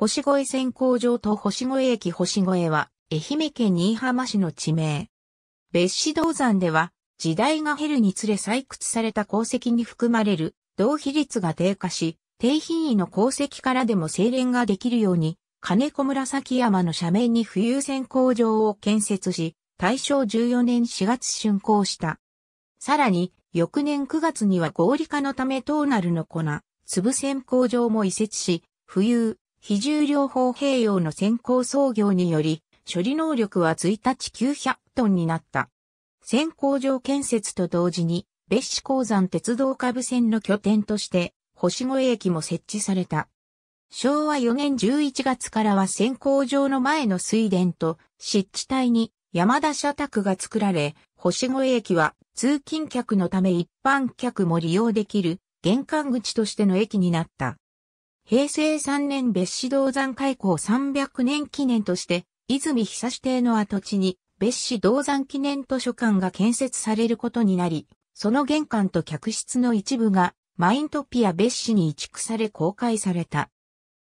星越線工場と星越駅星越は、愛媛県新居浜市の地名。別子銅山では、時代が減るにつれ採掘された鉱石に含まれる銅比率が低下し、低品位の鉱石からでも精錬ができるように、金子紫山の斜面に浮遊線工場を建設し、大正14年4月竣工した。さらに、翌年9月には合理化のためトーナルの粉、粒線工場も移設し、浮遊、非重量砲兵用の先行操業により、処理能力は1日900トンになった。先行場建設と同時に、別紙鉱山鉄道下部線の拠点として、星越駅も設置された。昭和4年11月からは先行場の前の水田と湿地帯に山田社宅が作られ、星越駅は通勤客のため一般客も利用できる玄関口としての駅になった。平成3年別紙銅山開港300年記念として、泉久志邸の跡地に別紙銅山記念図書館が建設されることになり、その玄関と客室の一部がマイントピア別紙に移築され公開された。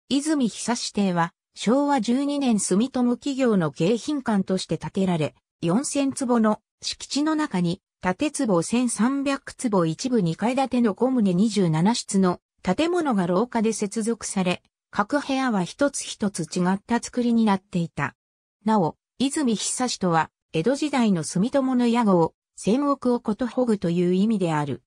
泉久志邸は昭和12年住友企業の迎賓館として建てられ、4000坪の敷地の中に建坪1300坪一部2階建ての5棟27室の建物が廊下で接続され、各部屋は一つ一つ違った作りになっていた。なお、泉久氏とは、江戸時代の住友の屋号、戦国をことほぐという意味である。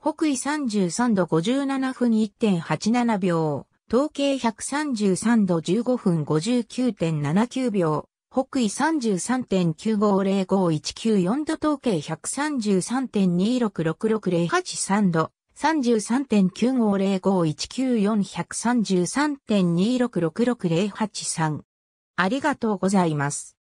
北緯33度57分1.87秒、統計133度15分59.79秒、北緯33.950519 4度統計133.266608 3度、3 3 9 5 0 5 1 9 4 3 3 2 6 6 6 0 8 3ありがとうございます。